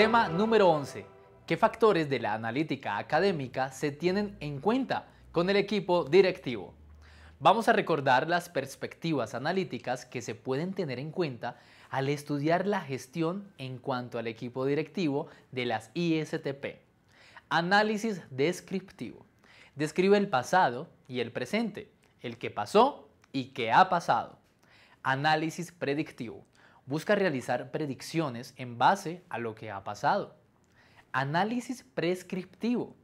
Tema número 11. ¿Qué factores de la analítica académica se tienen en cuenta con el equipo directivo? Vamos a recordar las perspectivas analíticas que se pueden tener en cuenta al estudiar la gestión en cuanto al equipo directivo de las ISTP. Análisis descriptivo. Describe el pasado y el presente, el que pasó y que ha pasado. Análisis predictivo busca realizar predicciones en base a lo que ha pasado. Análisis prescriptivo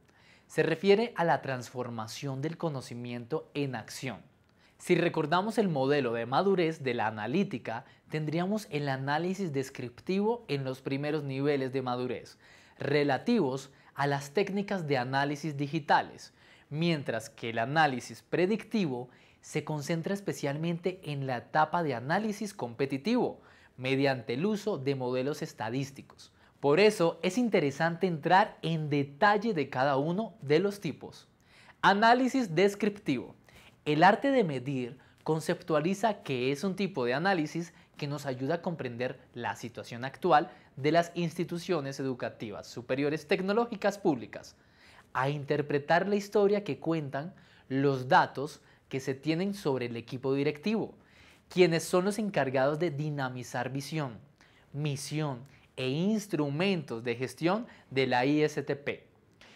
se refiere a la transformación del conocimiento en acción. Si recordamos el modelo de madurez de la analítica, tendríamos el análisis descriptivo en los primeros niveles de madurez, relativos a las técnicas de análisis digitales, mientras que el análisis predictivo se concentra especialmente en la etapa de análisis competitivo, mediante el uso de modelos estadísticos. Por eso es interesante entrar en detalle de cada uno de los tipos. Análisis descriptivo. El arte de medir conceptualiza que es un tipo de análisis que nos ayuda a comprender la situación actual de las instituciones educativas superiores tecnológicas públicas, a interpretar la historia que cuentan los datos que se tienen sobre el equipo directivo, quienes son los encargados de dinamizar visión, misión e instrumentos de gestión de la ISTP.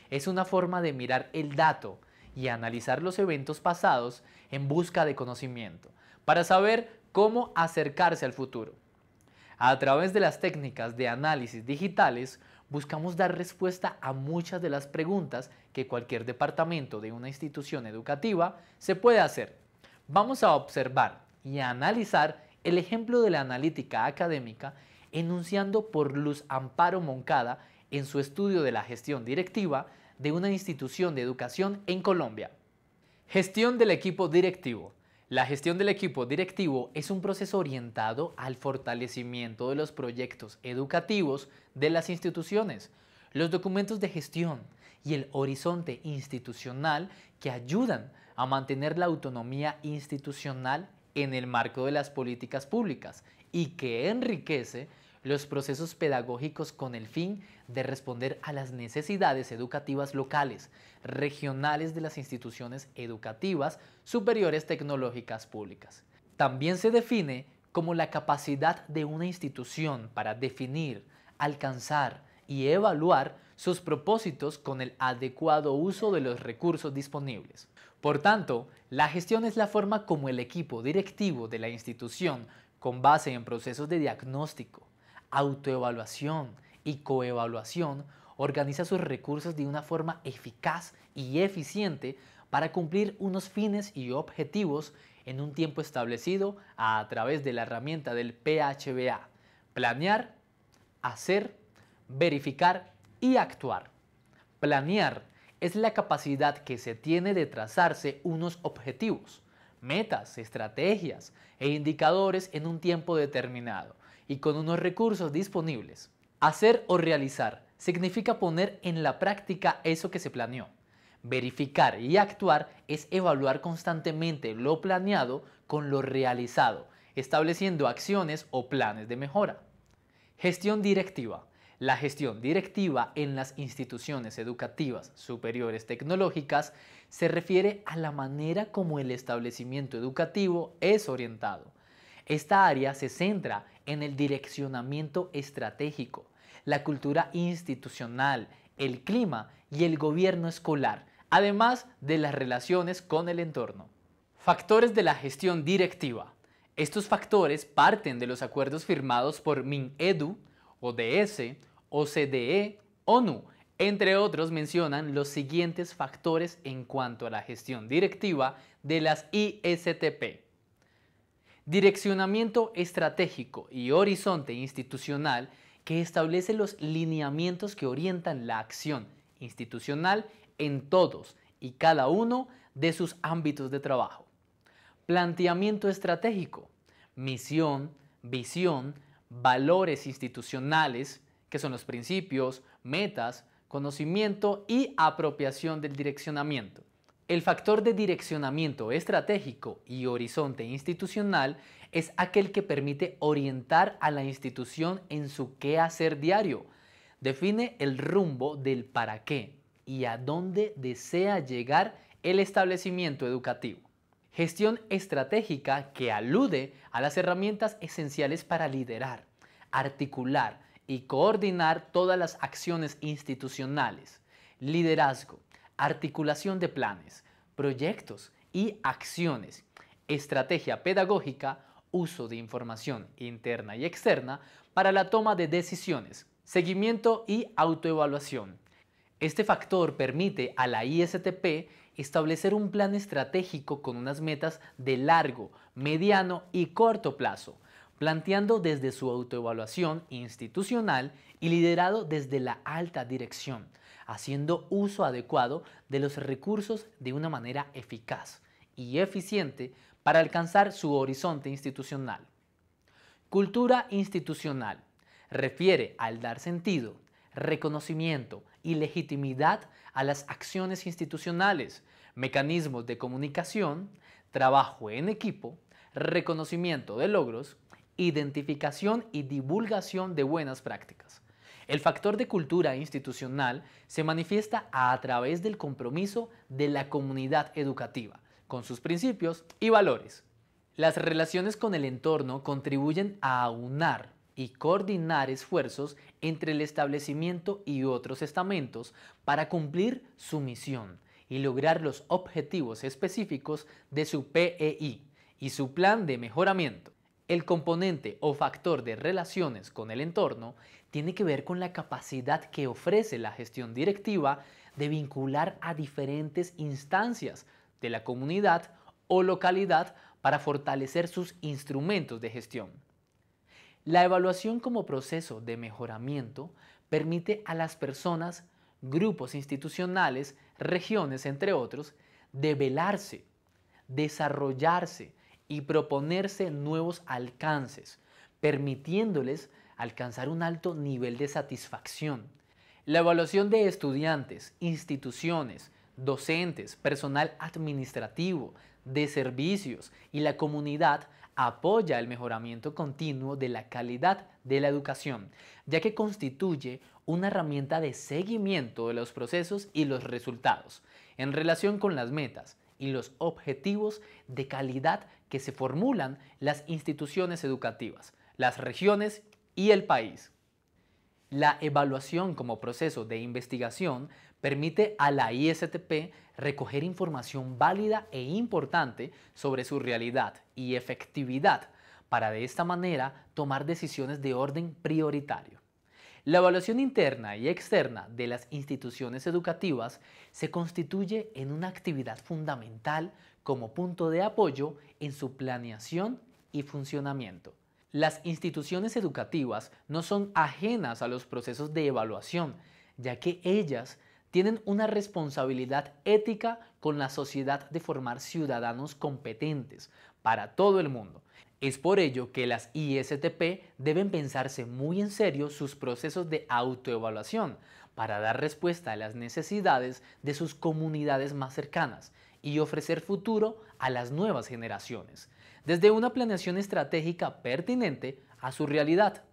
Es una forma de mirar el dato y analizar los eventos pasados en busca de conocimiento, para saber cómo acercarse al futuro. A través de las técnicas de análisis digitales, buscamos dar respuesta a muchas de las preguntas que cualquier departamento de una institución educativa se puede hacer. Vamos a observar y analizar el ejemplo de la analítica académica enunciando por Luz Amparo Moncada en su estudio de la gestión directiva de una institución de educación en Colombia. Gestión del equipo directivo. La gestión del equipo directivo es un proceso orientado al fortalecimiento de los proyectos educativos de las instituciones, los documentos de gestión y el horizonte institucional que ayudan a mantener la autonomía institucional en el marco de las políticas públicas y que enriquece los procesos pedagógicos con el fin de responder a las necesidades educativas locales, regionales de las instituciones educativas superiores tecnológicas públicas. También se define como la capacidad de una institución para definir, alcanzar y evaluar sus propósitos con el adecuado uso de los recursos disponibles. Por tanto, la gestión es la forma como el equipo directivo de la institución, con base en procesos de diagnóstico, autoevaluación y coevaluación, organiza sus recursos de una forma eficaz y eficiente para cumplir unos fines y objetivos en un tiempo establecido a través de la herramienta del PHBA. Planear, hacer, verificar y actuar. Planear es la capacidad que se tiene de trazarse unos objetivos, metas, estrategias e indicadores en un tiempo determinado y con unos recursos disponibles. Hacer o realizar significa poner en la práctica eso que se planeó. Verificar y actuar es evaluar constantemente lo planeado con lo realizado, estableciendo acciones o planes de mejora. Gestión directiva la gestión directiva en las instituciones educativas superiores tecnológicas se refiere a la manera como el establecimiento educativo es orientado. Esta área se centra en el direccionamiento estratégico, la cultura institucional, el clima y el gobierno escolar, además de las relaciones con el entorno. Factores de la gestión directiva. Estos factores parten de los acuerdos firmados por MinEdu, ODS OCDE, ONU, entre otros, mencionan los siguientes factores en cuanto a la gestión directiva de las ISTP. Direccionamiento estratégico y horizonte institucional que establece los lineamientos que orientan la acción institucional en todos y cada uno de sus ámbitos de trabajo. Planteamiento estratégico, misión, visión, valores institucionales, que son los principios, metas, conocimiento y apropiación del direccionamiento. El factor de direccionamiento estratégico y horizonte institucional es aquel que permite orientar a la institución en su qué hacer diario. Define el rumbo del para qué y a dónde desea llegar el establecimiento educativo. Gestión estratégica que alude a las herramientas esenciales para liderar, articular, y coordinar todas las acciones institucionales, liderazgo, articulación de planes, proyectos y acciones, estrategia pedagógica, uso de información interna y externa para la toma de decisiones, seguimiento y autoevaluación. Este factor permite a la ISTP establecer un plan estratégico con unas metas de largo, mediano y corto plazo planteando desde su autoevaluación institucional y liderado desde la alta dirección, haciendo uso adecuado de los recursos de una manera eficaz y eficiente para alcanzar su horizonte institucional. Cultura institucional refiere al dar sentido, reconocimiento y legitimidad a las acciones institucionales, mecanismos de comunicación, trabajo en equipo, reconocimiento de logros, identificación y divulgación de buenas prácticas. El factor de cultura institucional se manifiesta a través del compromiso de la comunidad educativa con sus principios y valores. Las relaciones con el entorno contribuyen a aunar y coordinar esfuerzos entre el establecimiento y otros estamentos para cumplir su misión y lograr los objetivos específicos de su PEI y su plan de mejoramiento. El componente o factor de relaciones con el entorno tiene que ver con la capacidad que ofrece la gestión directiva de vincular a diferentes instancias de la comunidad o localidad para fortalecer sus instrumentos de gestión. La evaluación como proceso de mejoramiento permite a las personas, grupos institucionales, regiones, entre otros, develarse, desarrollarse, y proponerse nuevos alcances, permitiéndoles alcanzar un alto nivel de satisfacción. La evaluación de estudiantes, instituciones, docentes, personal administrativo, de servicios y la comunidad apoya el mejoramiento continuo de la calidad de la educación, ya que constituye una herramienta de seguimiento de los procesos y los resultados en relación con las metas, y los objetivos de calidad que se formulan las instituciones educativas, las regiones y el país. La evaluación como proceso de investigación permite a la ISTP recoger información válida e importante sobre su realidad y efectividad para de esta manera tomar decisiones de orden prioritario. La evaluación interna y externa de las instituciones educativas se constituye en una actividad fundamental como punto de apoyo en su planeación y funcionamiento. Las instituciones educativas no son ajenas a los procesos de evaluación, ya que ellas tienen una responsabilidad ética con la sociedad de formar ciudadanos competentes para todo el mundo. Es por ello que las ISTP deben pensarse muy en serio sus procesos de autoevaluación para dar respuesta a las necesidades de sus comunidades más cercanas y ofrecer futuro a las nuevas generaciones, desde una planeación estratégica pertinente a su realidad.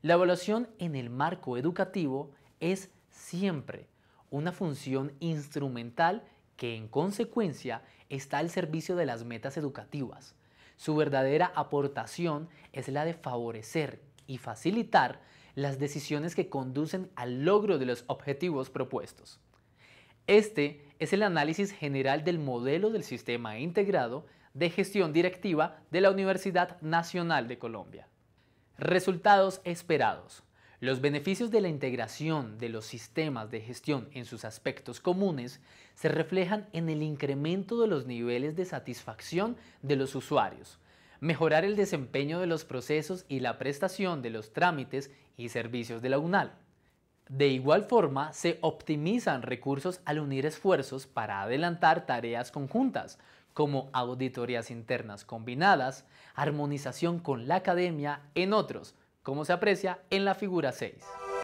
La evaluación en el marco educativo es siempre una función instrumental que en consecuencia está al servicio de las metas educativas su verdadera aportación es la de favorecer y facilitar las decisiones que conducen al logro de los objetivos propuestos. Este es el análisis general del modelo del sistema integrado de gestión directiva de la Universidad Nacional de Colombia. Resultados esperados. Los beneficios de la integración de los sistemas de gestión en sus aspectos comunes se reflejan en el incremento de los niveles de satisfacción de los usuarios, mejorar el desempeño de los procesos y la prestación de los trámites y servicios de la UNAL. De igual forma, se optimizan recursos al unir esfuerzos para adelantar tareas conjuntas, como auditorías internas combinadas, armonización con la academia en otros, como se aprecia en la figura 6.